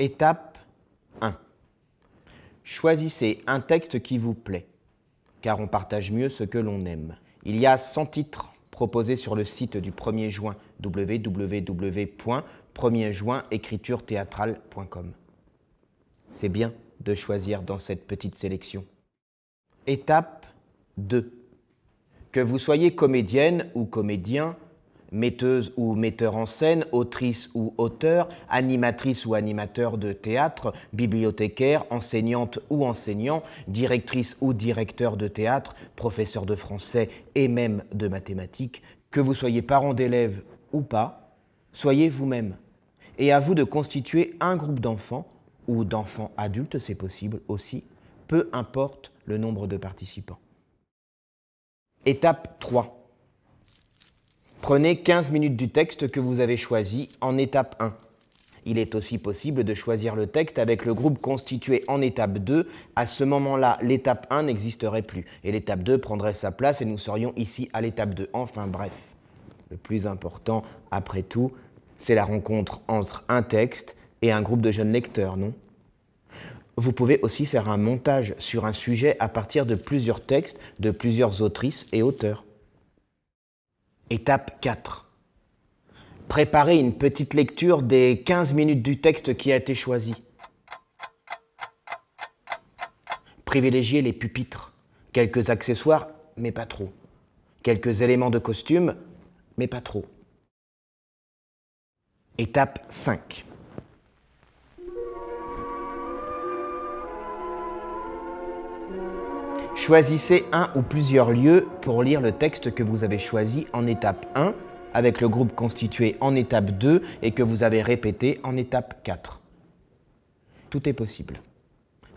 Étape 1. Choisissez un texte qui vous plaît, car on partage mieux ce que l'on aime. Il y a 100 titres proposés sur le site du 1er juin www1 C'est bien de choisir dans cette petite sélection. Étape 2. Que vous soyez comédienne ou comédien, metteuse ou metteur en scène, autrice ou auteur, animatrice ou animateur de théâtre, bibliothécaire, enseignante ou enseignant, directrice ou directeur de théâtre, professeur de français et même de mathématiques, que vous soyez parent d'élèves ou pas, soyez vous-même. Et à vous de constituer un groupe d'enfants ou d'enfants adultes, c'est possible aussi, peu importe le nombre de participants. Étape 3 Prenez 15 minutes du texte que vous avez choisi en étape 1. Il est aussi possible de choisir le texte avec le groupe constitué en étape 2. À ce moment-là, l'étape 1 n'existerait plus et l'étape 2 prendrait sa place et nous serions ici à l'étape 2. Enfin bref, le plus important après tout, c'est la rencontre entre un texte et un groupe de jeunes lecteurs, non vous pouvez aussi faire un montage sur un sujet à partir de plusieurs textes de plusieurs autrices et auteurs. Étape 4. Préparez une petite lecture des 15 minutes du texte qui a été choisi. Privilégiez les pupitres, quelques accessoires, mais pas trop. Quelques éléments de costume, mais pas trop. Étape 5. Choisissez un ou plusieurs lieux pour lire le texte que vous avez choisi en étape 1 avec le groupe constitué en étape 2 et que vous avez répété en étape 4. Tout est possible.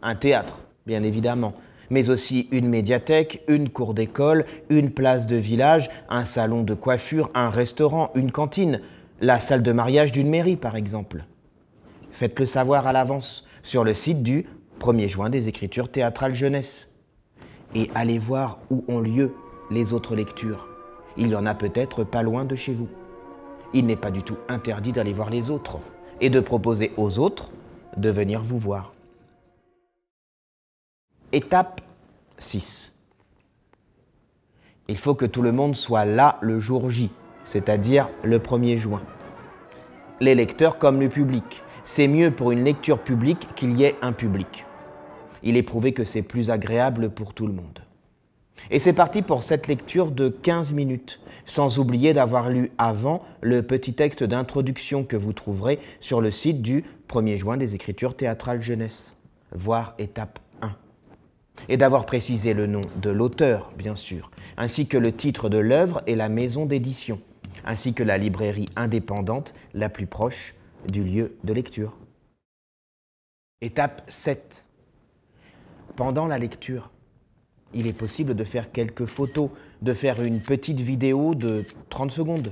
Un théâtre, bien évidemment, mais aussi une médiathèque, une cour d'école, une place de village, un salon de coiffure, un restaurant, une cantine, la salle de mariage d'une mairie par exemple. Faites-le savoir à l'avance sur le site du 1er juin des écritures théâtrales jeunesse et allez voir où ont lieu les autres lectures. Il y en a peut-être pas loin de chez vous. Il n'est pas du tout interdit d'aller voir les autres et de proposer aux autres de venir vous voir. Étape 6. Il faut que tout le monde soit là le jour J, c'est-à-dire le 1er juin. Les lecteurs comme le public. C'est mieux pour une lecture publique qu'il y ait un public il est prouvé que c'est plus agréable pour tout le monde. Et c'est parti pour cette lecture de 15 minutes, sans oublier d'avoir lu avant le petit texte d'introduction que vous trouverez sur le site du 1er juin des écritures théâtrales jeunesse, voire étape 1. Et d'avoir précisé le nom de l'auteur, bien sûr, ainsi que le titre de l'œuvre et la maison d'édition, ainsi que la librairie indépendante la plus proche du lieu de lecture. Étape 7 pendant la lecture. Il est possible de faire quelques photos, de faire une petite vidéo de 30 secondes.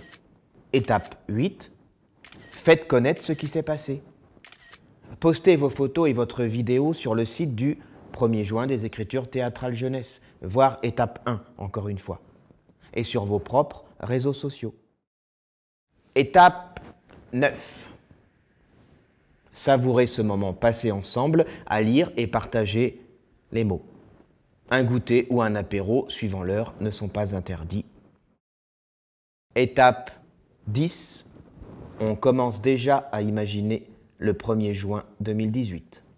Étape 8. Faites connaître ce qui s'est passé. Postez vos photos et votre vidéo sur le site du 1er juin des écritures théâtrales jeunesse, voire étape 1 encore une fois, et sur vos propres réseaux sociaux. Étape 9. Savourez ce moment passé ensemble à lire et partager les mots. Un goûter ou un apéro, suivant l'heure, ne sont pas interdits. Étape 10. On commence déjà à imaginer le 1er juin 2018.